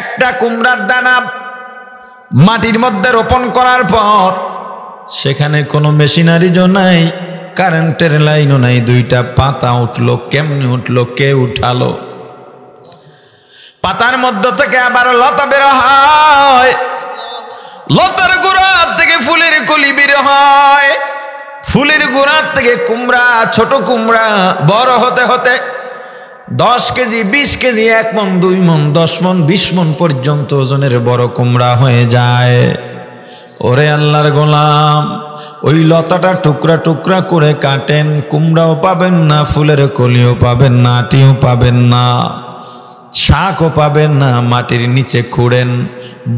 একটা কুমড়ার দানা মাটির মধ্যে রোপণ করার পর সেখানে কোনো মেশিনারিজও নাই কারেন্টের লাইনও নাই দুইটা পাতা উঠলো কেমনি উঠলো কে উঠালো পাতার মধ্য থেকে আবার লতা বের হয় লতার গোড়ার থেকে ফুলের কলি বের হয় ফুলের গোড়ার থেকে কুমড়া ছোট কুমড়া বড় হতে হতে দশ কেজি বিশ কেজি এক মন দুই মন দশ মন বিশ মন পর্যন্ত ওজনের বড় কুমড়া হয়ে যায় ওরে আল্লাহর গোলাম ওই লতাটা টুকরা টুকরা করে কাটেন কুমড়াও পাবেন না ফুলের কলিও পাবেন না আটিও পাবেন না শাকও পাবেন না মাটির নিচে খুঁড়েন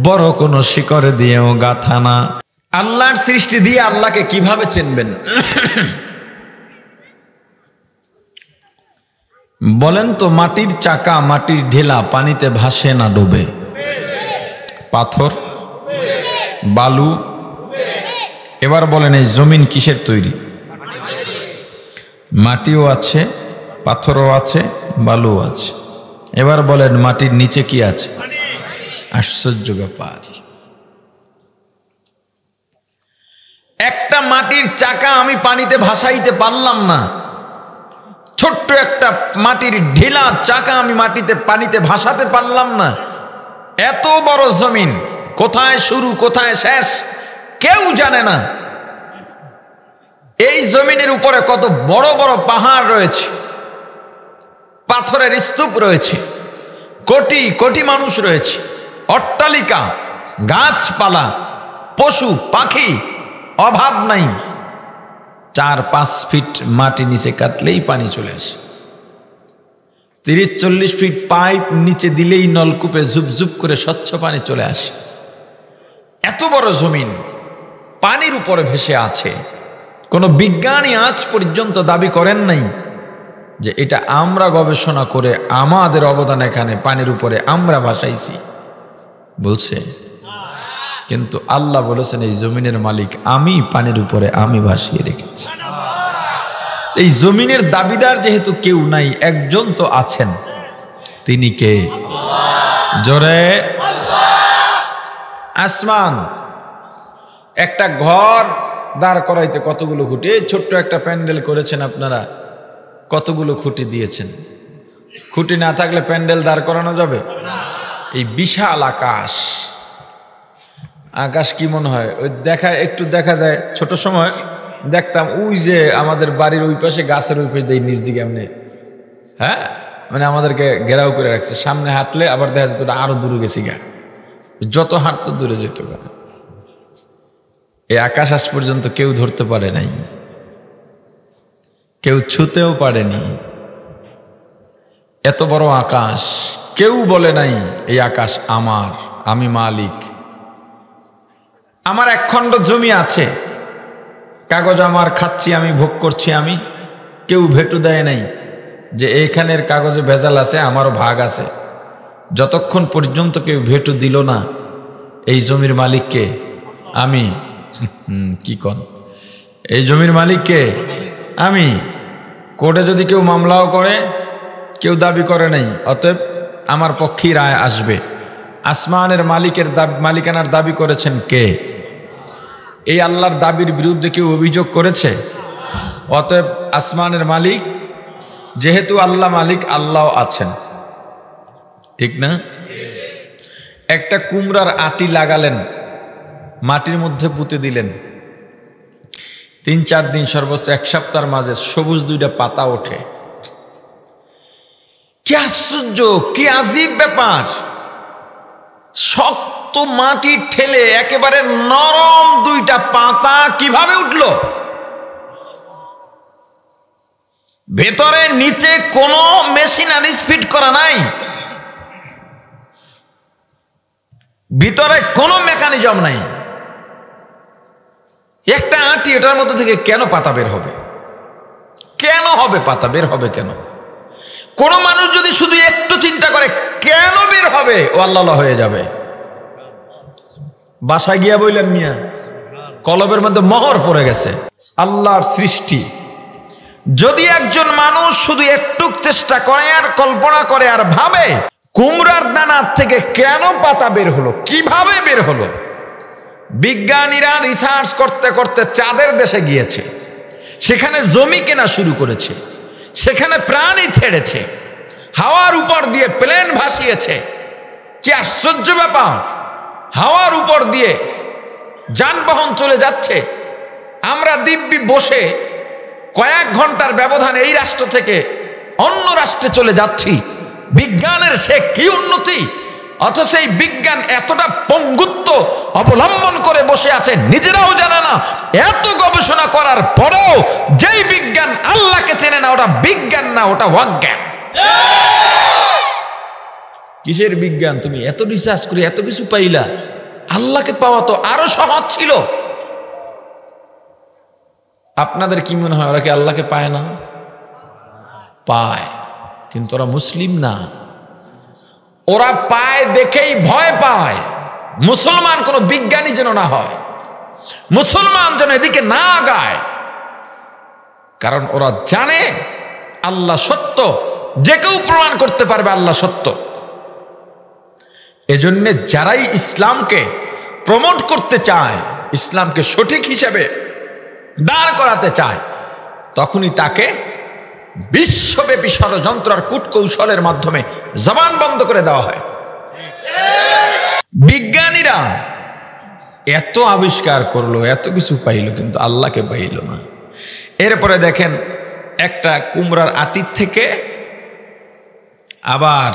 বড় কোনো শিকড় দিয়েও গাথা না আল্লাহর সৃষ্টি দিয়ে আল্লাহকে কিভাবে চিনবেন বলেন তো মাটির চাকা মাটির ঢেলা পানিতে ভাসে না ডোবে পাথর বালু এবার বলেন এই জমিন কিসের তৈরি মাটিও আছে পাথরও আছে বালুও আছে এবার বলেন মাটির নিচে কি আছে আশ্চর্য ব্যাপার একটা মাটির চাকা আমি পানিতে ভাসাইতে পারলাম না ছোট্ট একটা মাটির ঢিলা চাকা আমি মাটিতে পানিতে ভাসাতে পারলাম না এত বড় জমিন কোথায় শুরু কোথায় শেষ কেউ জানে না এই জমিনের উপরে কত বড় বড় পাহাড় রয়েছে পাথরের স্তূপ রয়েছে কোটি কোটি মানুষ রয়েছে অট্টালিকা গাছপালা পশু পাখি অভাব নাই চার পাঁচ ফিট মাটি নিচে কাটলেই পানি চলে আসে তিরিশ চল্লিশ ফিট পাইপ নিচে দিলেই নলকূপে ঝুপঝুপ করে স্বচ্ছ পানি চলে আসে এত বড় জমিন পানির উপরে ভেসে আছে কোনো বিজ্ঞানী আজ পর্যন্ত দাবি করেন নাই যে এটা আমরা গবেষণা করে আমাদের অবদান এখানে পানির উপরে আমরা ভাসাইছি বলছে কিন্তু আল্লাহ বলেছেন এই জমিনের মালিক আমি পানির উপরে আমি ভাসিয়ে রেখেছি এই জমিনের দাবিদার যেহেতু কেউ নাই একজন তো আছেন তিনি কে জোরে আসমান একটা ঘর দাঁড় করাইতে কতগুলো খুঁটি এই ছোট্ট একটা প্যান্ডেল করেছেন আপনারা কতগুলো খুঁটি দিয়েছেন খুঁটি না থাকলে প্যান্ডেল দাঁড় করানো যাবে এই বিশাল আকাশ আকাশ কি মনে হয় ওই দেখা একটু দেখা যায় ছোট সময় দেখতাম ওই যে আমাদের বাড়ির ওই পাশে গাছের ওই পাশে দেয় নিজ দিকে এমনি হ্যাঁ মানে আমাদেরকে ঘেরাও করে রাখছে সামনে হাঁটলে আবার দেখা যেত আরো দূরে গেছি গা যত হাঁটতো দূরে যেত গা এই আকাশ আজ পর্যন্ত কেউ ধরতে পারে নাই কেউ ছুতেও পারেনি এত বড় আকাশ কেউ বলে নাই এই আকাশ আমার আমি মালিক আমার একখণ্ড জমি আছে কাগজ আমার খাচ্ছি আমি ভোগ করছি আমি কেউ ভেটু দেয় নাই যে এইখানের কাগজে ভেজাল আছে আমারও ভাগ আছে যতক্ষণ পর্যন্ত কেউ ভেটু দিল না এই জমির মালিককে আমি কি কন এই জমির মালিককে আমি কোর্টে যদি কেউ মামলাও করে কেউ দাবি করে নাই অতএব আমার পক্ষেই রায় আসবে আসমানের মালিকের মালিকানার দাবি করেছেন কে এই আল্লাহর দাবির বিরুদ্ধে কেউ অভিযোগ করেছে অতএব আসমানের মালিক যেহেতু আল্লাহ মালিক আল্লাহ আছেন ঠিক না একটা কুমড়ার আটি লাগালেন মাটির মধ্যে পুঁতে দিলেন তিন চার দিন সর্বোচ্চ এক সপ্তাহের মাঝে সবুজ দুইটা পাতা ওঠে কি আশ্চর্য কি আজীব ব্যাপার শখ শক্ত মাটি ঠেলে একেবারে নরম দুইটা পাতা কিভাবে উঠল ভেতরে নিচে কোনো মেশিনারি ফিট করা নাই ভিতরে কোনো মেকানিজম নাই একটা আটি এটার মধ্যে থেকে কেন পাতা বের হবে কেন হবে পাতা বের হবে কেন কোনো মানুষ যদি শুধু একটু চিন্তা করে কেন বের হবে ও আল্লাহ হয়ে যাবে বাসায় গিয়া বইলেন মিয়া কলবের মধ্যে মহর পড়ে গেছে আল্লাহর সৃষ্টি যদি একজন মানুষ শুধু একটু চেষ্টা করে আর কল্পনা করে আর ভাবে কুমড়ার দানার থেকে কেন পাতা বের হলো কিভাবে বের হলো বিজ্ঞানীরা রিসার্চ করতে করতে চাঁদের দেশে গিয়েছে সেখানে জমি কেনা শুরু করেছে সেখানে প্রাণী ছেড়েছে হাওয়ার উপর দিয়ে প্লেন ভাসিয়েছে কি আশ্চর্য ব্যাপার হাওয়ার উপর দিয়ে যানবাহন চলে যাচ্ছে আমরা দিব্যি বসে কয়েক ঘন্টার ব্যবধান এই রাষ্ট্র থেকে অন্য রাষ্ট্রে চলে যাচ্ছি বিজ্ঞানের সে কি উন্নতি অথচ এই বিজ্ঞান এতটা পঙ্গুত্ব অবলম্বন করে বসে আছে নিজেরাও জানে না এত গবেষণা করার পরেও যেই বিজ্ঞান আল্লাহকে চেনে না ওটা বিজ্ঞান না ওটা অজ্ঞান কিসের বিজ্ঞান তুমি এত রিসার্চ করে এত কিছু পাইলা আল্লাহকে পাওয়া তো আরো সহজ ছিল আপনাদের কি মনে হয় ওরা কি আল্লাহকে পায় না পায় কিন্তু ওরা মুসলিম না ওরা পায় দেখেই ভয় পায় মুসলমান কোনো বিজ্ঞানী যেন না হয় মুসলমান যেন এদিকে না গায় কারণ ওরা জানে আল্লাহ সত্য যে কেউ প্রমাণ করতে পারবে আল্লাহ সত্য এজন্যে যারাই ইসলামকে প্রমোট করতে চায় ইসলামকে সঠিক হিসেবে দাঁড় করাতে চায় তখনই তাকে বিশ্বব্যাপী ষড়যন্ত্র আর কূটকৌশলের মাধ্যমে জবান বন্ধ করে দেওয়া হয় বিজ্ঞানীরা এত আবিষ্কার করলো এত কিছু পাইল কিন্তু আল্লাহকে পাইল না এরপরে দেখেন একটা কুমড়ার আতির থেকে আবার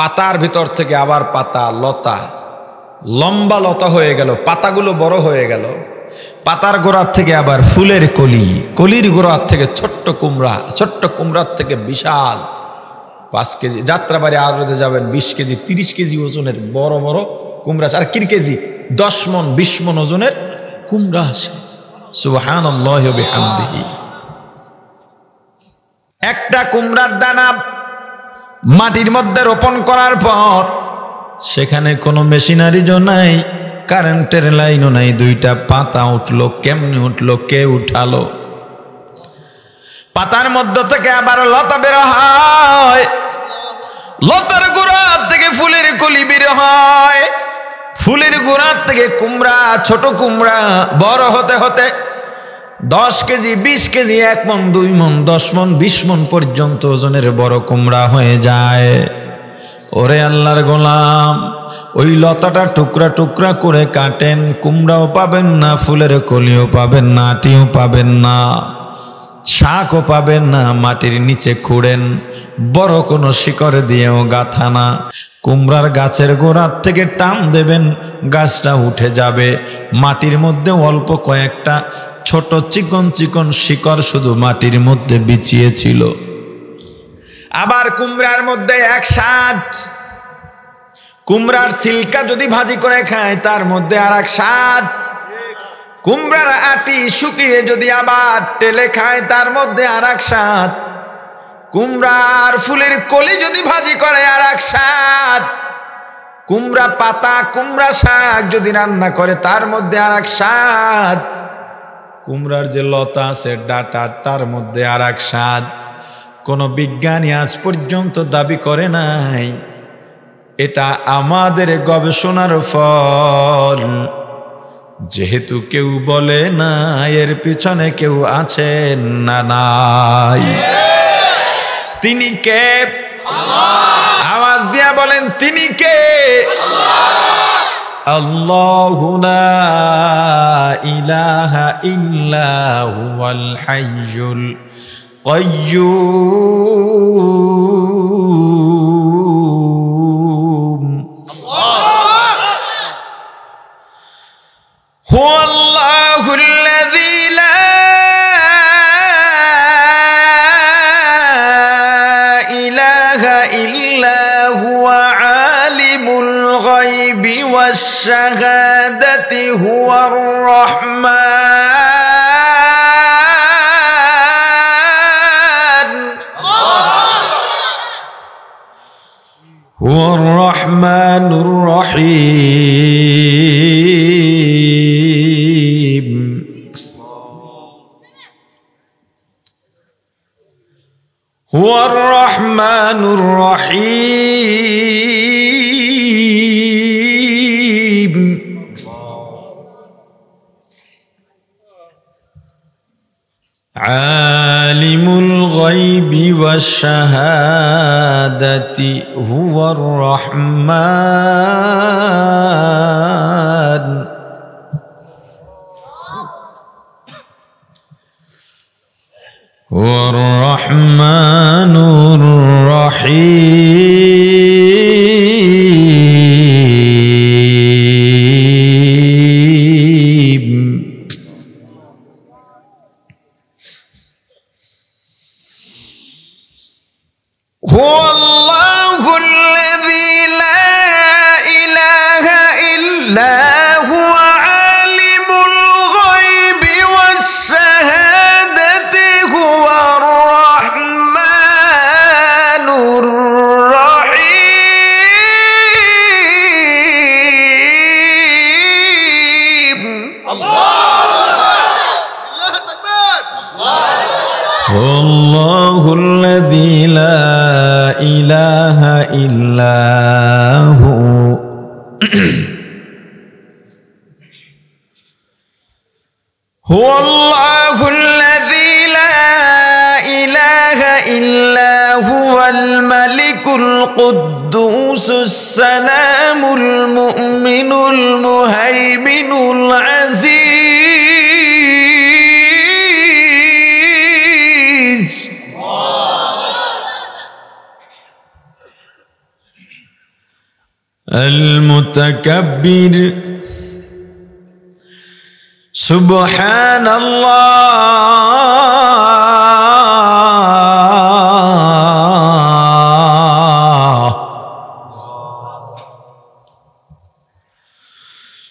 পাতার ভিতর থেকে আবার পাতা লতা লম্বা লতা হয়ে গেল পাতাগুলো বড় হয়ে গেল পাতার গোড়ার থেকে আবার ফুলের কলি কলির গোড়ার থেকে ছোট্ট কুমড়া ছোট্ট কুমড়ার থেকে বিশাল পাঁচ কেজি যাত্রাবাড়ি আরতে যাবেন বিশ কেজি তিরিশ কেজি ওজনের বড় বড় কুমড়া আর কির কেজি দশ মন বিশ মন ওজনের কুমড়া আসে সুবাহান একটা কুমড়ার দানা মাটির মধ্যে রোপণ করার পর সেখানে কোনো মেশিনারিজও নাই কারেন্টের লাইনও নাই দুইটা পাতা উঠলো কেমনি উঠলো কে উঠালো পাতার মধ্য থেকে আবার লতা বের হয় লতার গোড়া থেকে ফুলের কলি বের হয় ফুলের গোড়ার থেকে কুমড়া ছোট কুমড়া বড় হতে হতে দশ কেজি বিশ কেজি এক মন দুই মন দশ মন বিশ মন পর্যন্ত ওজনের বড় কুমড়া হয়ে যায় ওরে আল্লাহর গোলাম ওই লতাটা টুকরা টুকরা করে কাটেন কুমড়াও পাবেন না ফুলের কলিও পাবেন না আটিও পাবেন না শাকও পাবেন না মাটির নিচে খুঁড়েন বড় কোনো শিকড় দিয়েও গাথা না কুমড়ার গাছের গোড়ার থেকে টান দেবেন গাছটা উঠে যাবে মাটির মধ্যে অল্প কয়েকটা ছোট চিকন চিকন শিকড় শুধু মাটির মধ্যে বিছিয়েছিল আবার কুমড়ার মধ্যে এক সাজ কুমড়ার সিল্কা যদি ভাজি করে খায় তার মধ্যে আর এক সাজ কুমড়ার আটি শুকিয়ে যদি আবার টেলে খায় তার মধ্যে আর এক সাত কুমড়ার ফুলের কলি যদি ভাজি করে আর এক সাত কুমড়া পাতা কুমড়া শাক যদি রান্না করে তার মধ্যে আর এক সাত কুমড়ার যে লতা আছে ডাটা তার মধ্যে আর এক স্বাদ কোনো বিজ্ঞানী আজ পর্যন্ত দাবি করে নাই এটা আমাদের গবেষণার ফল যেহেতু কেউ বলে না এর পিছনে কেউ আছে না নাই তিনি কে আওয়াজ দিয়া বলেন তিনি কে الله لا اله الا هو الحي القيوم الغيب والشهادة هو الرحمن هو الرحمن الرحيم هو الرحمن الرحيم عالم الغيب والشهادة هو الرحمن هو الرحمن الرحيم المتكبر سبحان الله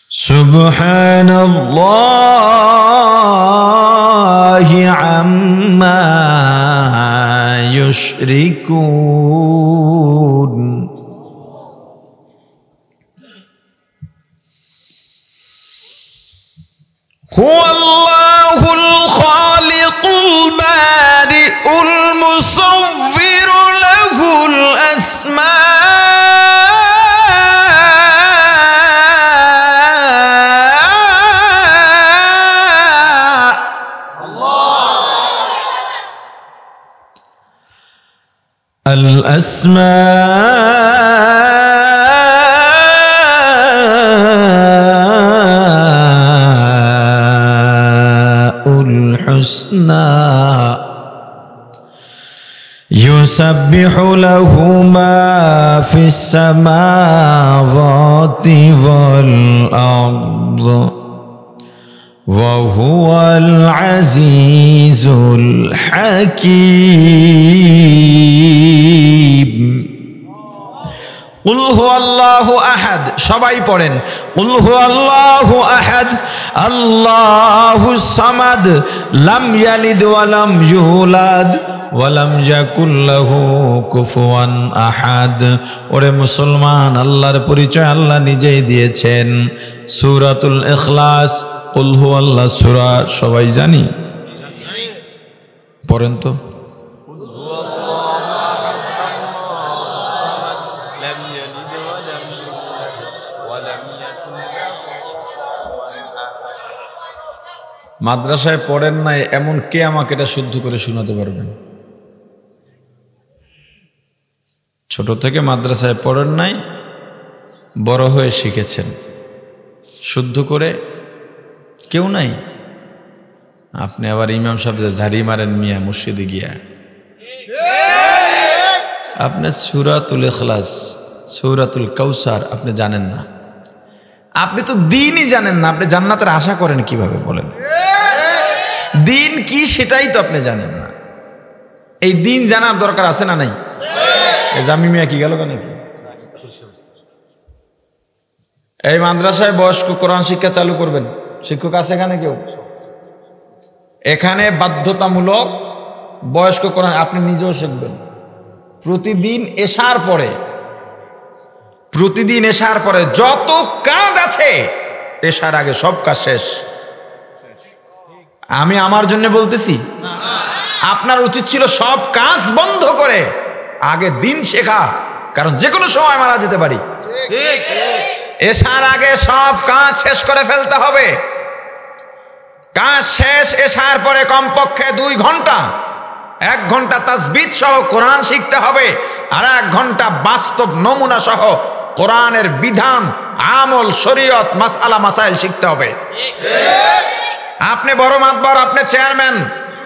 سبحان الله عما يشركون هو الله الخالق البارئ المصور له الأسماء الله الأسماء الحسنى يسبح له ما في السماوات والأرض وهو العزيز الحكيم উল্হু আল্লাহ আহাদ সবাই পড়েন কুলহু আল্লাহ আহাদ আল্লাহ সামাদ লাম ইয়ালিদ ওয়ালাম ইউলাদ ওয়ালাম ইয়াকুল্লাহু কুফুয়ান আহাদ ওরে মুসলমান আল্লাহর পরিচয় আল্লাহ নিজেই দিয়েছেন সূরাতুল ইখলাস উল্হু আল্লাহ সূরা সবাই জানি পড়েন তো মাদ্রাসায় পড়েন নাই এমন কে আমাকে এটা শুদ্ধ করে শোনাতে পারবেন ছোট থেকে মাদ্রাসায় পড়েন নাই বড় হয়ে শিখেছেন শুদ্ধ করে কেউ নাই আপনি আবার ইমাম সাহেব ঝাড়ি মারেন মিয়া মুর্শিদে গিয়া আপনি সুরাতুল এখলাস সৌরাতুল কৌসার আপনি জানেন না আপনি তো দিনই জানেন না আপনি জান্নাতের আশা করেন কিভাবে বলেন দিন কি সেটাই তো আপনি জানেন না এই দিন জানার দরকার আছে না নাই জামি মিয়া কি গেল কেন কি এই মাদ্রাসায় বয়স্ক কোরআন শিক্ষা চালু করবেন শিক্ষক আছে এখানে কেউ এখানে বাধ্যতামূলক বয়স্ক কোরআন আপনি নিজেও শিখবেন প্রতিদিন এসার পরে প্রতিদিন এসার পরে যত কাজ আছে এসার আগে সব কাজ শেষ আমি আমার জন্য বলতেছি আপনার উচিত ছিল সব কাজ বন্ধ করে আগে দিন শেখা কারণ যে কোনো সময় মারা যেতে পারি এসার আগে সব কাজ শেষ করে ফেলতে হবে কাজ শেষ এসার পরে কমপক্ষে দুই ঘন্টা এক ঘন্টা তাজবিদ সহ কোরআন শিখতে হবে আর এক ঘন্টা বাস্তব নমুনা সহ কোরআনের বিধান আমল শরীয়ত মাসালা মাসাইল শিখতে হবে আপনি বড় মাতবার আপনি চেয়ারম্যান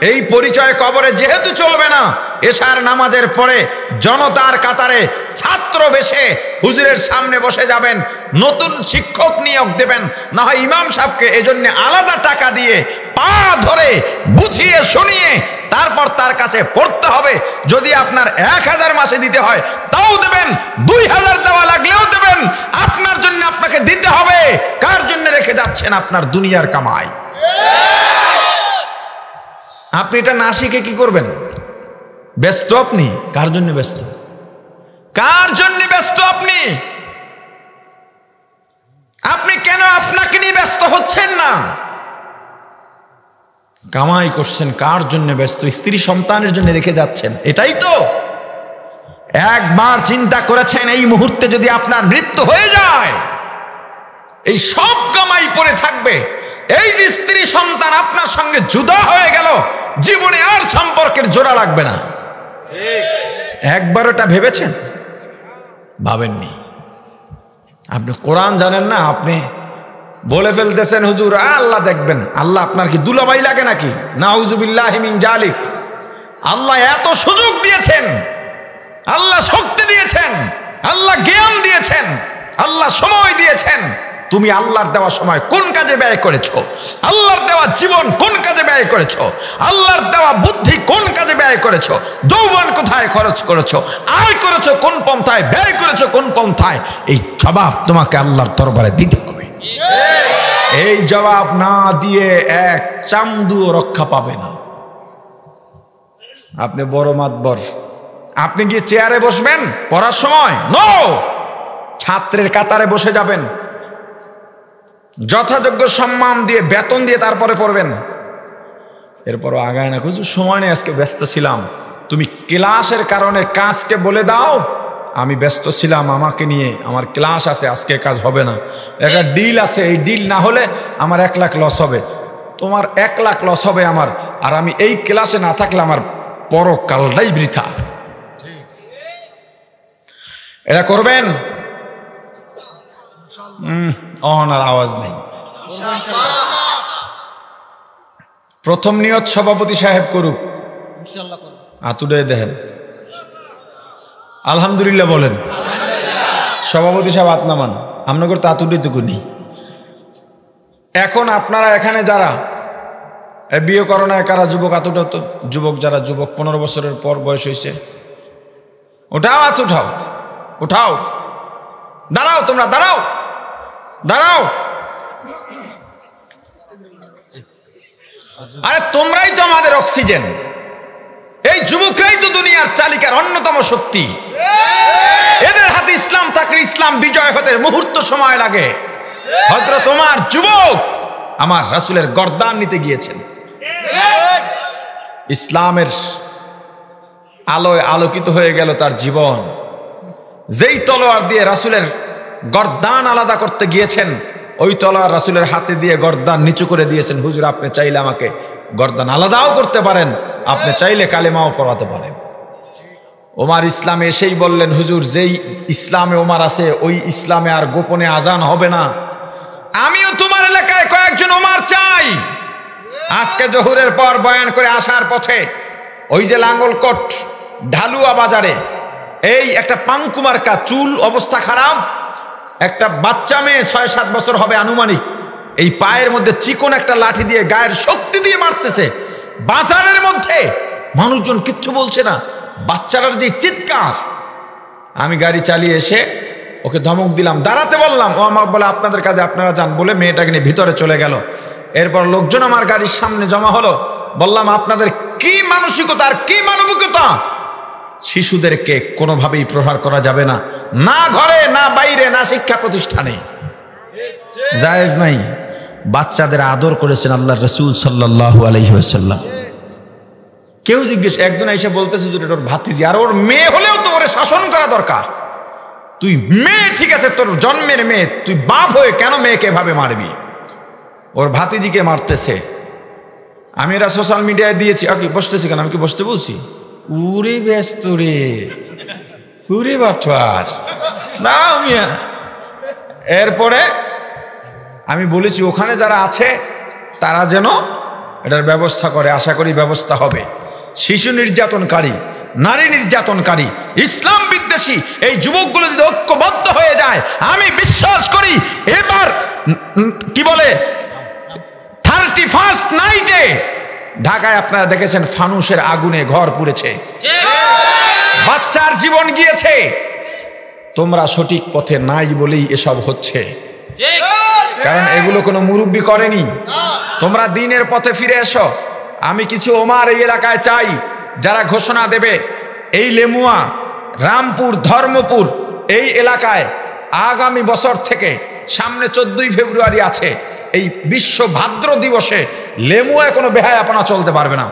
এই পরিচয় কবরে যেহেতু চলবে না এশার নামাজের পরে জনতার কাতারে ছাত্র বেশে হুজুরের সামনে বসে যাবেন নতুন শিক্ষক নিয়োগ দেবেন না হয় ইমাম সাহেবকে এজন্য আলাদা টাকা দিয়ে পা ধরে বুঝিয়ে শুনিয়ে তারপর তার কাছে পড়তে হবে যদি আপনার এক হাজার মাসে দিতে হয় তাও দেবেন দুই হাজার দেওয়া লাগলেও দেবেন আপনার জন্য আপনাকে দিতে হবে কার জন্য রেখে যাচ্ছেন আপনার দুনিয়ার কামায় আপনি এটা না শিখে কি করবেন ব্যস্ত আপনি কার জন্য ব্যস্ত কার জন্য ব্যস্ত আপনি আপনি কেন আপনাকে নিয়ে ব্যস্ত হচ্ছেন না কামাই করছেন কার জন্য ব্যস্ত স্ত্রী সন্তানের জন্য রেখে যাচ্ছেন এটাই তো একবার চিন্তা করেছেন এই মুহূর্তে যদি আপনার মৃত্যু হয়ে যায় এই সব কামাই পরে থাকবে এই যে স্ত্রী সন্তান আপনার সঙ্গে জুদা হয়ে গেল জীবনে আর সম্পর্কের জোড়া লাগবে না একবার ওটা ভেবেছেন ভাবেননি আপনি কোরআন জানেন না আপনি বলে ফেলতেছেন হুজুর আল্লাহ দেখবেন আল্লাহ আপনার কি দুলাবাই লাগে নাকি না হুজুবিল্লাহিমিন জালিক আল্লাহ এত সুযোগ দিয়েছেন আল্লাহ শক্তি দিয়েছেন আল্লাহ জ্ঞান দিয়েছেন আল্লাহ সময় দিয়েছেন তুমি আল্লাহর দেওয়া সময় কোন কাজে ব্যয় করেছ আল্লাহর দেওয়া জীবন কোন কাজে ব্যয় করেছ আল্লাহর দেওয়া বুদ্ধি কোন কাজে ব্যয় করেছ যৌবন কোথায় খরচ করেছ আয় করেছ কোন পন্থায় ব্যয় করেছ কোন পন্থায় এই জবাব তোমাকে আল্লাহর দরবারে দিতে হবে এই জবাব না দিয়ে এক চামদু রক্ষা পাবে না আপনি বড় মাতবর আপনি গিয়ে চেয়ারে বসবেন পড়ার সময় ন ছাত্রের কাতারে বসে যাবেন যথাযোগ্য সম্মান দিয়ে বেতন দিয়ে তারপরে পড়বেন এরপরও আগায় না খুঁজু সময় নেই আজকে ব্যস্ত ছিলাম তুমি ক্লাসের কারণে কাজকে বলে দাও আমি ব্যস্ত ছিলাম আমাকে নিয়ে আমার ক্লাস আছে আজকে কাজ হবে না একটা ডিল আছে এই ডিল না হলে আমার এক লাখ লস হবে তোমার এক লাখ লস হবে আমার আর আমি এই ক্লাসে না থাকলে আমার পরকালটাই বৃথা এটা করবেন হুম আর আওয়াজ নেই প্রথম নিয়ত সভাপতি সাহেব করুক আতুডে দেখেন আলহামদুলিল্লাহ বলেন সভাপতি সাহেব আতনামান আমনগর তো আতুডিটুকু নেই এখন আপনারা এখানে যারা বিয়ে করো না কারা যুবক আতুটা তো যুবক যারা যুবক পনেরো বছরের পর বয়স হয়েছে ওটাও আত উঠাও উঠাও দাঁড়াও তোমরা দাঁড়াও দাঁড়াও আরে তোমরাই তো আমাদের অক্সিজেন এই যুবকরাই তো দুনিয়ার চালিকার অন্যতম শক্তি এদের হাতে ইসলাম থাকলে ইসলাম বিজয় হতে মুহূর্ত সময় লাগে হজরত তোমার যুবক আমার রাসুলের গর্দান নিতে গিয়েছেন ইসলামের আলোয় আলোকিত হয়ে গেল তার জীবন যেই তলোয়ার দিয়ে রাসুলের গর্দান আলাদা করতে গিয়েছেন ওই তলা রাসুলের হাতে দিয়ে গর্দান নিচু করে দিয়েছেন হুজুর আপনি চাইলে আমাকে গর্দান আলাদাও করতে পারেন আপনি চাইলে কালেমাও পড়াতে পারেন ওমার ইসলামে এসেই বললেন হুজুর যেই ইসলামে ওমার আছে ওই ইসলামে আর গোপনে আজান হবে না আমিও তোমার এলাকায় কয়েকজন ওমার চাই আজকে জহুরের পর বয়ান করে আসার পথে ওই যে লাঙ্গলকট ঢালুয়া বাজারে এই একটা কা চুল অবস্থা খারাপ একটা বাচ্চা মেয়ে ছয় সাত বছর হবে আনুমানিক এই পায়ের মধ্যে চিকন একটা লাঠি দিয়ে গায়ের শক্তি দিয়ে মারতেছে বাজারের মধ্যে মানুষজন কিচ্ছু বলছে না বাচ্চারার যে চিৎকার আমি গাড়ি চালিয়ে এসে ওকে ধমক দিলাম দাঁড়াতে বললাম ও আমার বলে আপনাদের কাছে আপনারা যান বলে মেয়েটাকে নিয়ে ভিতরে চলে গেল এরপর লোকজন আমার গাড়ির সামনে জমা হলো বললাম আপনাদের কি মানসিকতা আর কি মানবিকতা শিশুদেরকে কোনোভাবেই প্রহার করা যাবে না না ঘরে না বাইরে না শিক্ষা প্রতিষ্ঠানে জায়েজ নাই বাচ্চাদের আদর করেছেন আল্লাহ রসুল সাল্লাহ আলহিহাসাল্লাম কেউ জিজ্ঞেস একজন এসে বলতেছে যে তোর ভাতিজি আর ওর মেয়ে হলেও তো ওর শাসন করা দরকার তুই মেয়ে ঠিক আছে তোর জন্মের মেয়ে তুই বাপ হয়ে কেন মেয়েকে এভাবে মারবি ওর ভাতিজিকে মারতেছে আমি এরা সোশ্যাল মিডিয়ায় দিয়েছি আর কি বসতেছি কেন আমি কি বসতে বলছি উড়ি ব্যস্ত রে উড়ি না মিয়া এরপরে আমি বলেছি ওখানে যারা আছে তারা যেন এটার ব্যবস্থা করে আশা করি ব্যবস্থা হবে শিশু নির্যাতনকারী নারী নির্যাতনকারী ইসলাম বিদ্বেষী এই যুবকগুলো যদি ঐক্যবদ্ধ হয়ে যায় আমি বিশ্বাস করি এবার কি বলে থার্টি ফার্স্ট নাইটে ঢাকায় আপনারা দেখেছেন ফানুসের আগুনে ঘর পুড়েছে বাচ্চার জীবন গিয়েছে তোমরা সঠিক পথে নাই বলেই এসব হচ্ছে কারণ এগুলো কোনো মুরব্বী করেনি তোমরা দিনের পথে ফিরে এসো আমি কিছু ওমার এই এলাকায় চাই যারা ঘোষণা দেবে এই লেমুয়া রামপুর ধর্মপুর এই এলাকায় আগামী বছর থেকে সামনে চোদ্দই ফেব্রুয়ারি আছে এই বিশ্ব ভাদ্র দিবসে লেমুয়ায় কোনো বেহায় আপনা চলতে পারবে না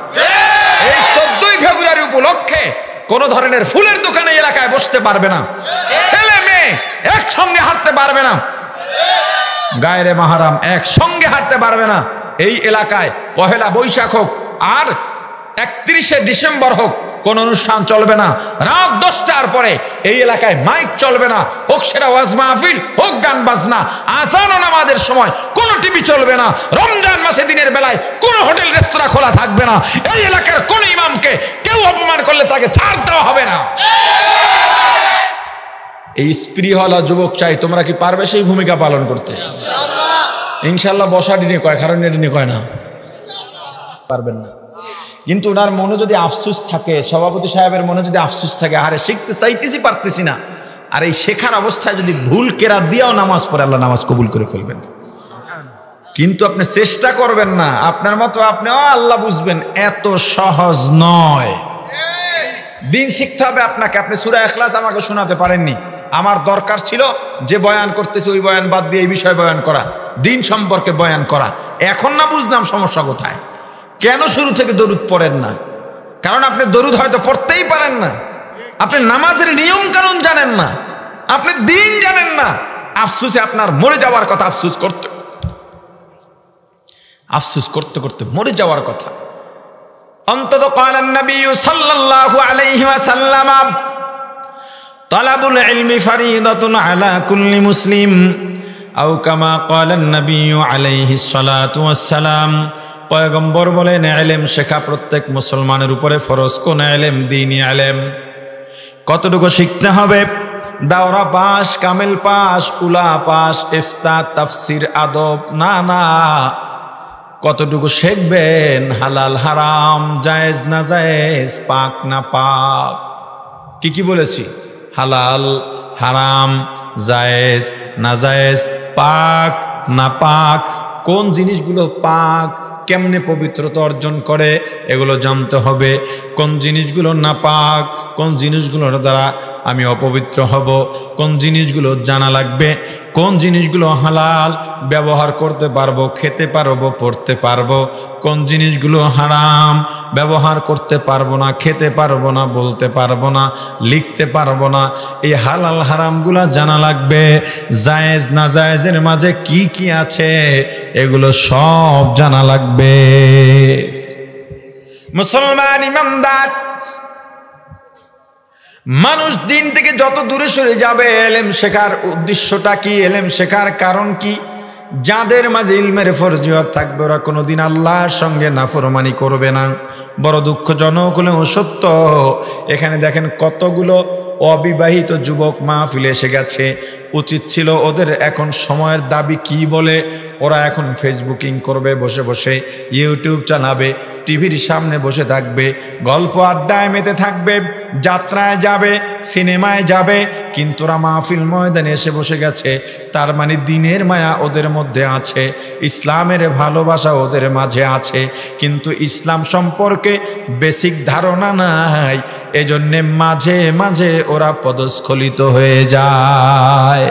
এই চোদ্দই ফেব্রুয়ারি উপলক্ষে কোন ধরনের ফুলের দোকানে এলাকায় বসতে পারবে না ছেলে মেয়ে একসঙ্গে হাঁটতে পারবে না গায়রে মাহারাম একসঙ্গে হাঁটতে পারবে না এই এলাকায় পহেলা বৈশাখ হোক আর একত্রিশে ডিসেম্বর হোক কোন অনুষ্ঠান চলবে না রাত দশটার পরে এই এলাকায় মাইক চলবে না হোক সেটা ওয়াজ মাহফিল হোক গান বাজনা আসান নামাজের সময় টিভি চলবে না রমজান মাসে দিনের বেলায় কোন হোটেল রেস্তোরাঁ খোলা থাকবে না এই এলাকার কোন ইমামকে কেউ অপমান করলে তাকে ছাড় দেওয়া হবে না এই স্প্রিহলা যুবক চাই তোমরা কি পারবে সেই ভূমিকা পালন করতে ইনশাল্লাহ বসা ডিনে কয় কারণ এটা কয় না পারবেন না কিন্তু ওনার মনে যদি আফসুস থাকে সভাপতি সাহেবের মনে যদি আফসুস থাকে আরে শিখতে চাইতেছি পারতেছি না আর এই শেখার অবস্থায় যদি ভুল কেরা দিয়েও নামাজ পড়ে আল্লাহ নামাজ কবুল করে ফেলবেন কিন্তু আপনি চেষ্টা করবেন না আপনার মতো আপনি আল্লাহ বুঝবেন এত সহজ নয় দিন শিখতে হবে আপনাকে আপনি সুরা এখলাস আমাকে শোনাতে পারেননি আমার দরকার ছিল যে বয়ান করতেছে ওই বয়ান বাদ দিয়ে এই বিষয়ে বয়ান করা দিন সম্পর্কে বয়ান করা এখন না বুঝলাম সমস্যা কোথায় কেন শুরু থেকে দরুদ পড়েন না কারণ আপনি দরুদ হয়তো পড়তেই পারেন না আপনি নামাজের নিয়ম কানুন জানেন না আপনি দিন জানেন না আফসুসে আপনার মরে যাওয়ার কথা আফসুস করতে আফসুস করতে করতে মরে যাওয়ার কথা অন্তত কয়লান নবী সাল্লাল্লাহু আলাইহি ওয়াসাল্লাম তালাবুল ইলমি ফারিদাতুন আলা কুল্লি মুসলিম আও কামা কয়লান বলেন এলেম শেখা প্রত্যেক মুসলমানের উপরে ফরজ কোন এলেম দিনই এলেম কতটুকু শিখতে হবে দাওরা পাশ কামেল পাশ উলা পাশ ইফতা তাফসির আদব না না কতটুকু শেখবেন হালাল হারাম জায়েজ না জায়েজ পাক না পাক কি কি বলেছি হালাল হারাম জায়েজ না জায়েজ পাক না পাক কোন জিনিসগুলো পাক কেমনে পবিত্রতা অর্জন করে এগুলো জানতে হবে কোন জিনিসগুলো না পাক কোন জিনিসগুলোর দ্বারা আমি অপবিত্র হব কোন জিনিসগুলো জানা লাগবে কোন জিনিসগুলো হালাল ব্যবহার করতে পারবো খেতে পারবো পড়তে পারবো কোন জিনিসগুলো হারাম ব্যবহার করতে পারবো না খেতে পারবো না বলতে পারবো না লিখতে পারবো না এই হালাল হারামগুলা জানা লাগবে জায়েজ না জায়েজের মাঝে কি কি আছে এগুলো সব জানা লাগবে মুসলমান ইমানদার মানুষ দিন থেকে যত দূরে সরে যাবে এলেম শেখার উদ্দেশ্যটা কি এলেম শেখার কারণ কি যাদের মাঝে ইলমের ফরজিয়াত থাকবে ওরা কোনোদিন আল্লাহর সঙ্গে নাফরমানি করবে না বড় দুঃখজনক হলেও সত্য এখানে দেখেন কতগুলো অবিবাহিত যুবক মা ফিলে এসে গেছে উচিত ছিল ওদের এখন সময়ের দাবি কি বলে ওরা এখন ফেসবুকিং করবে বসে বসে ইউটিউব চালাবে টিভির সামনে বসে থাকবে গল্প আড্ডায় মেতে থাকবে যাত্রায় যাবে সিনেমায় যাবে কিন্তু ওরা মাহফিল ময়দানে এসে বসে গেছে তার মানে দিনের মায়া ওদের মধ্যে আছে ইসলামের ভালোবাসা ওদের মাঝে আছে কিন্তু ইসলাম সম্পর্কে বেসিক ধারণা নাই এজন্যে মাঝে মাঝে ওরা পদস্খলিত হয়ে যায়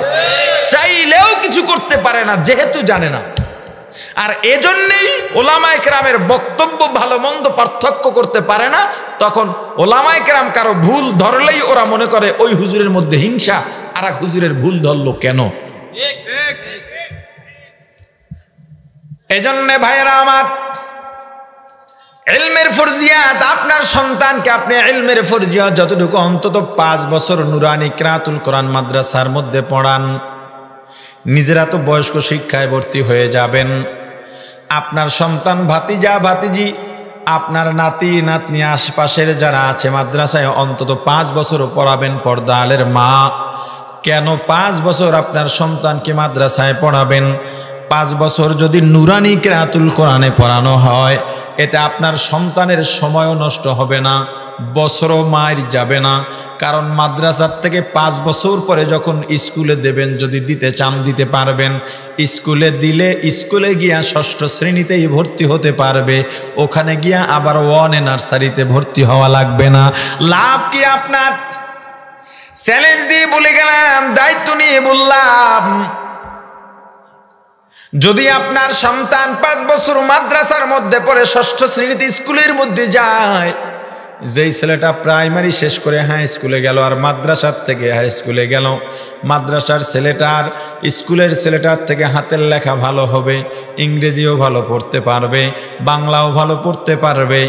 চাইলেও কিছু করতে পারে না যেহেতু জানে না আর এজন্যেই ওলামায় বক্তব্য ভালো মন্দ পার্থক্য করতে পারে না তখন ওলামায় কেরাম কারো ভুল ধরলেই ওরা মনে করে ওই হুজুরের মধ্যে হিংসা আর এক হুজুরের ভুল ধরলো কেন এজন্যে ভাইয়েরা আমার এলমের ফরজিয়াত আপনার সন্তানকে আপনি এলমের ফরজিয়াত যতটুকু অন্তত পাঁচ বছর নুরানি ক্রাতুল কোরআন মাদ্রাসার মধ্যে পড়ান নিজেরা তো বয়স্ক শিক্ষায় ভর্তি হয়ে যাবেন আপনার সন্তান ভাতিজা ভাতিজি আপনার নাতি নাতনি আশপাশের যারা আছে মাদ্রাসায় অন্তত পাঁচ বছর পড়াবেন পর্দালের মা কেন পাঁচ বছর আপনার সন্তানকে মাদ্রাসায় পড়াবেন পাঁচ বছর যদি নুরানি কেরাতুল কোরআনে পড়ানো হয় এটা আপনার সন্তানের সময়ও নষ্ট হবে না বছরও মায়ের যাবে না কারণ মাদ্রাসার থেকে পাঁচ বছর পরে যখন স্কুলে দেবেন যদি দিতে চান দিতে পারবেন স্কুলে দিলে স্কুলে গিয়া ষষ্ঠ শ্রেণীতেই ভর্তি হতে পারবে ওখানে গিয়া আবার ওয়ানে নার্সারিতে ভর্তি হওয়া লাগবে না লাভ কি আপনার চ্যালেঞ্জ দিয়ে বলে গেলাম দায়িত্ব নিয়ে বললাম যদি আপনার সন্তান পাঁচ বছর মাদ্রাসার মধ্যে পড়ে ষষ্ঠ শ্রেণীতে স্কুলের মধ্যে যায় যেই ছেলেটা প্রাইমারি শেষ করে হাই স্কুলে গেল আর মাদ্রাসার থেকে হাই স্কুলে গেল মাদ্রাসার ছেলেটার স্কুলের ছেলেটার থেকে হাতের লেখা ভালো হবে ইংরেজিও ভালো পড়তে পারবে বাংলাও ভালো পড়তে পারবে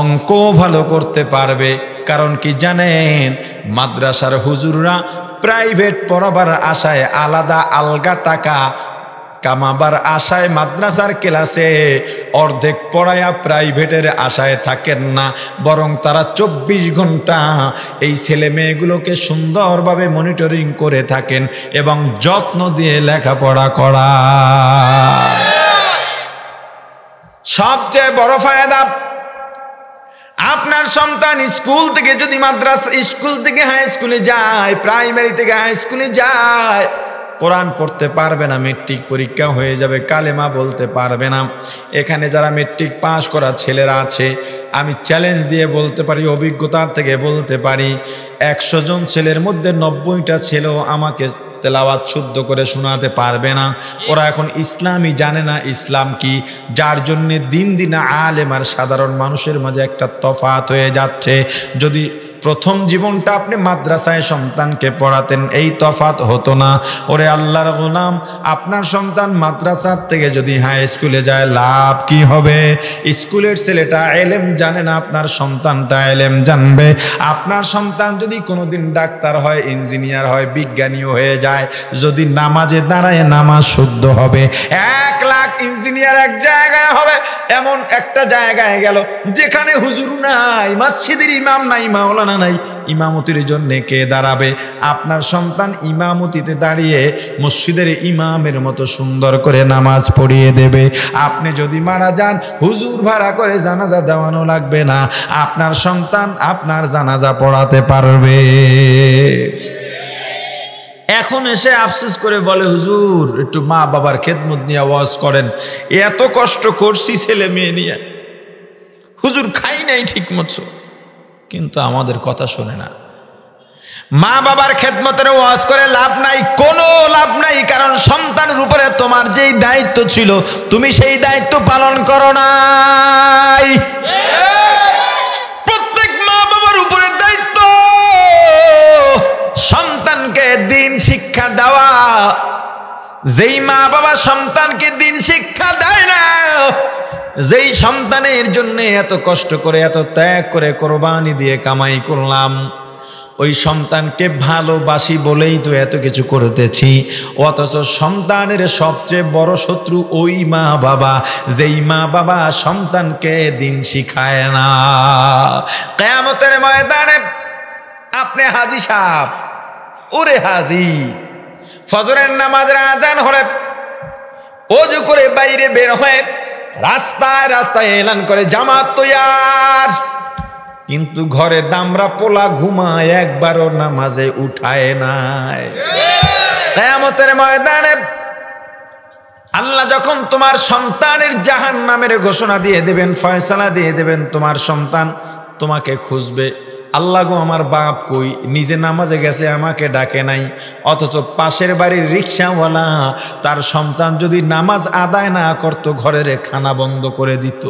অঙ্কও ভালো করতে পারবে কারণ কি জানেন মাদ্রাসার হুজুররা প্রাইভেট পড়াবার আশায় আলাদা আলগা টাকা কামাবার আশায় মাদ্রাসার ক্লাসে অর্ধেক পড়ায়া প্রাইভেটের আশায় থাকেন না বরং তারা ২৪ ঘন্টা এই ছেলে মেয়েগুলোকে সুন্দরভাবে মনিটরিং করে থাকেন এবং যত্ন দিয়ে লেখাপড়া করা সবচেয়ে বড় ফায়দা আপনার সন্তান স্কুল থেকে যদি মাদ্রাসা স্কুল থেকে হাই স্কুলে যায় প্রাইমারি থেকে হাই স্কুলে যায় কোরআন পড়তে পারবে না মেট্রিক পরীক্ষা হয়ে যাবে কালেমা বলতে পারবে না এখানে যারা মেট্রিক পাশ করা ছেলেরা আছে আমি চ্যালেঞ্জ দিয়ে বলতে পারি অভিজ্ঞতা থেকে বলতে পারি একশো জন ছেলের মধ্যে নব্বইটা ছেলেও আমাকে তেলাওয়াত শুদ্ধ করে শোনাতে পারবে না ওরা এখন ইসলামই জানে না ইসলাম কি যার জন্যে দিন দিন আলেম আর সাধারণ মানুষের মাঝে একটা তফাত হয়ে যাচ্ছে যদি প্রথম জীবনটা আপনি মাদ্রাসায় সন্তানকে পড়াতেন এই তফাত হতো না ওরে আল্লাহর গোলাম আপনার সন্তান মাদ্রাসার থেকে যদি হাই স্কুলে যায় লাভ কি হবে স্কুলের ছেলেটা এলেম জানে না আপনার সন্তানটা এলেম জানবে আপনার সন্তান যদি কোনোদিন ডাক্তার হয় ইঞ্জিনিয়ার হয় বিজ্ঞানীও হয়ে যায় যদি নামাজে দাঁড়ায় নামাজ শুদ্ধ হবে এক লাখ ইঞ্জিনিয়ার এক জায়গায় হবে এমন একটা জায়গায় গেল যেখানে হুজুর নাই মসজিদের ইমাম নাই মাওলানা জামানা নাই ইমামতির জন্যে কে দাঁড়াবে আপনার সন্তান ইমামতিতে দাঁড়িয়ে মসজিদের ইমামের মতো সুন্দর করে নামাজ পড়িয়ে দেবে আপনি যদি মারা যান হুজুর ভাড়া করে জানাজা দেওয়ানো লাগবে না আপনার সন্তান আপনার জানাজা পড়াতে পারবে এখন এসে আফসোস করে বলে হুজুর একটু মা বাবার খেদমত নিয়ে ওয়াজ করেন এত কষ্ট করছি ছেলে মেয়ে নিয়ে হুজুর খাই নাই ঠিক মতো কিন্তু আমাদের কথা শোনে না মা বাবার খেদমতের ওয়াজ করে লাভ নাই কোনো লাভ নাই কারণ সন্তানের উপরে তোমার যেই দায়িত্ব ছিল তুমি সেই দায়িত্ব পালন করো নাই প্রত্যেক মা বাবার উপরে দায়িত্ব সন্তানকে দিন শিক্ষা দেওয়া যেই মা বাবা সন্তানকে দিন শিক্ষা দেয় না যেই সন্তানের জন্য এত কষ্ট করে এত ত্যাগ করে কোরবানি দিয়ে কামাই করলাম ওই সন্তানকে ভালোবাসি বলেই তো এত কিছু করতেছি অথচ সন্তানের সবচেয়ে বড় শত্রু ওই মা বাবা যেই মা বাবা সন্তানকে দিন শিখায় না কেয়ামতের ময়দানে আপনি হাজি সাহ ওরে হাজি ফজরের নামাজের আদান হলে অজু করে বাইরে বের হয়ে রাস্তায় রাস্তায় এলান করে জামাত তৈয়ার কিন্তু ঘরে দামরা পোলা ঘুমায় একবারও নামাজে উঠায় নাই কেয়ামতের ময়দানে আল্লাহ যখন তোমার সন্তানের জাহান নামের ঘোষণা দিয়ে দেবেন ফয়সালা দিয়ে দেবেন তোমার সন্তান তোমাকে খুঁজবে আল্লাহ গো আমার বাপ কই নিজে নামাজে গেছে আমাকে ডাকে নাই অথচ পাশের বাড়ির রিক্সাওয়ালা তার সন্তান যদি নামাজ আদায় না করতো ঘরের খানা বন্ধ করে দিত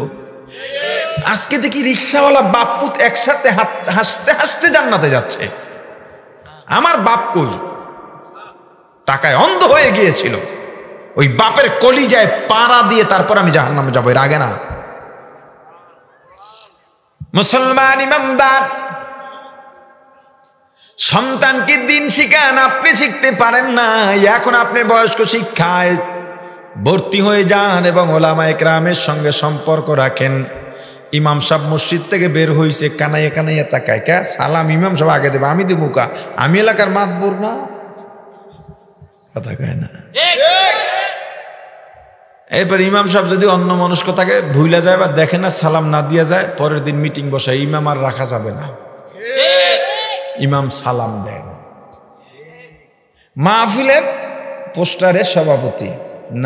আজকে দেখি রিক্সাওয়ালা বাপপুত একসাথে হাসতে হাসতে জান্নাতে যাচ্ছে আমার বাপ কই টাকায় অন্ধ হয়ে গিয়েছিল ওই বাপের কলিজায় পাড়া দিয়ে তারপর আমি জাহান নামে যাবো এর আগে না মুসলমান ইমানদার সন্তানকে দিন শিখান আপনি শিখতে পারেন না এখন আপনি বয়স্ক শিক্ষায় ভর্তি হয়ে যান এবং ওলামা একরামের সঙ্গে সম্পর্ক রাখেন ইমাম সাহ মসজিদ থেকে বের হয়েছে কানাই কানাইয়া তাকায় কে সালাম ইমাম সাহেব আগে দেবে আমি দেবো কা আমি এলাকার মাত না কথা কয় না এরপর ইমাম সাহেব যদি অন্য মানুষ থাকে ভুলে যায় বা দেখে না সালাম না দিয়া যায় পরের দিন মিটিং বসায় ইমাম আর রাখা যাবে না ইমাম সালাম দেন মাহফিলের পোস্টারের সভাপতি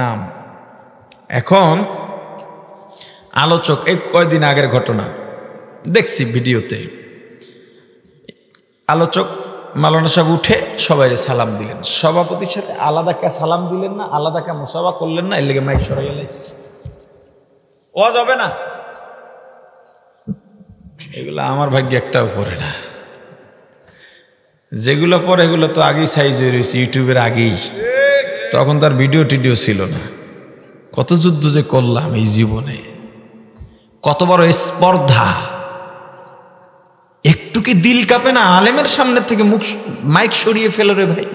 নাম এখন আলোচক এই কয়দিন আগের ঘটনা দেখছি ভিডিওতে আলোচক মালানা সাহেব উঠে সবাই সালাম দিলেন সভাপতির সাথে আলাদা কে সালাম দিলেন না আলাদা কে মোসাবা করলেন না এর লেগে মাইক সরাই ওয়াজ যাবে না এগুলো আমার ভাগ্যে একটাও করে না যেগুলো পরে এগুলো তো আগেই সাইজ হয়ে রয়েছে ইউটিউবের আগেই তখন তার ভিডিও টিডিও ছিল না কত যুদ্ধ যে করলাম এই জীবনে কত বড় স্পর্ধা একটু কি দিল কাঁপে না আলেমের সামনে থেকে মুখ মাইক সরিয়ে ফেলো রে ভাই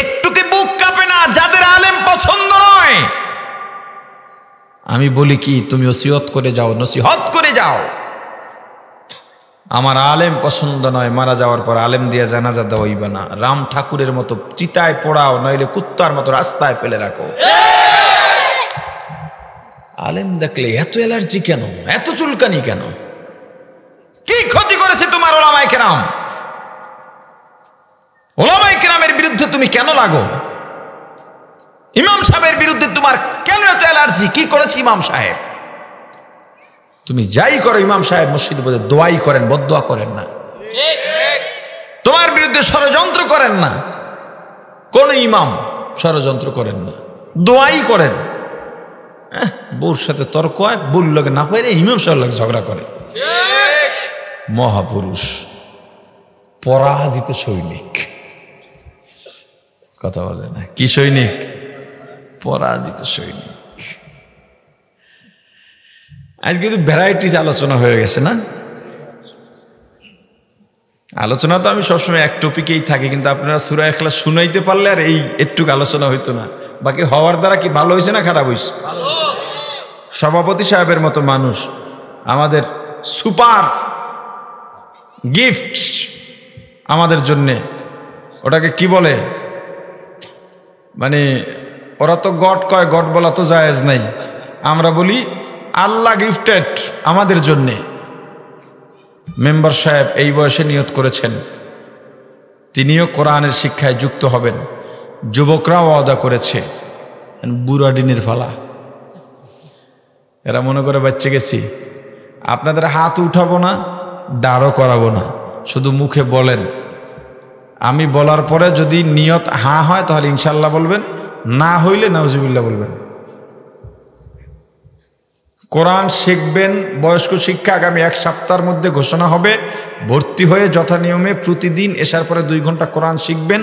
একটু কি বুক কাঁপে না যাদের আলেম পছন্দ নয় আমি বলি কি তুমি ওসিহত করে যাও নসিহত করে যাও আমার আলেম পছন্দ নয় মারা যাওয়ার পর আলেম দিয়ে জানাজা দেওয়াইবে না রাম ঠাকুরের মতো চিতায় পোড়াও নইলে কুত্তার মতো রাস্তায় ফেলে রাখো আলেম দেখলে এত অ্যালার্জি কেন এত চুলকানি কেন কি ক্ষতি করেছে তোমার ওলামায় কেরাম ওলামায় কেরামের বিরুদ্ধে তুমি কেন লাগো ইমাম সাহেবের বিরুদ্ধে তোমার কেন এত অ্যালার্জি কি করেছে ইমাম সাহেব তুমি যাই করো ইমাম সাহেব মসজিদে বলে দোয়াই করেন বদোয়া করেন না তোমার বিরুদ্ধে ষড়যন্ত্র করেন না কোন ইমাম ষড়যন্ত্র করেন না দোয়াই করেন বউর সাথে তর্ক হয় বউর লোকে না পাইলে ইমাম সাহেব লোক ঝগড়া করে মহাপুরুষ পরাজিত সৈনিক কথা বলে না কি সৈনিক পরাজিত সৈনিক আজকে কিন্তু ভ্যারাইটিস আলোচনা হয়ে গেছে না আলোচনা তো আমি সবসময় এক টপিকেই থাকি কিন্তু আপনারা সুরা এখলা শুনাইতে পারলে আর এই একটুকু আলোচনা হইতো না বাকি হওয়ার দ্বারা কি ভালো হয়েছে না খারাপ হয়েছে সভাপতি সাহেবের মতো মানুষ আমাদের সুপার গিফট আমাদের জন্যে ওটাকে কি বলে মানে ওরা তো গড কয় গড বলা তো জায়েজ নাই আমরা বলি আল্লাহ গিফটেড আমাদের জন্যে মেম্বার সাহেব এই বয়সে নিয়ত করেছেন তিনিও কোরআনের শিক্ষায় যুক্ত হবেন যুবকরাও অদা করেছে বুড়াডিনের ফালা এরা মনে করে বাচ্চা গেছি আপনাদের হাত উঠাবো না দাঁড়ও করাবো না শুধু মুখে বলেন আমি বলার পরে যদি নিয়ত হা হয় তাহলে ইনশাল্লাহ বলবেন না হইলে নাউজিবিল্লা বলবেন কোরআন শিখবেন বয়স্ক শিক্ষা আগামী এক সপ্তাহের মধ্যে ঘোষণা হবে ভর্তি হয়ে যথা নিয়মে প্রতিদিন এসার পরে দুই ঘন্টা কোরআন শিখবেন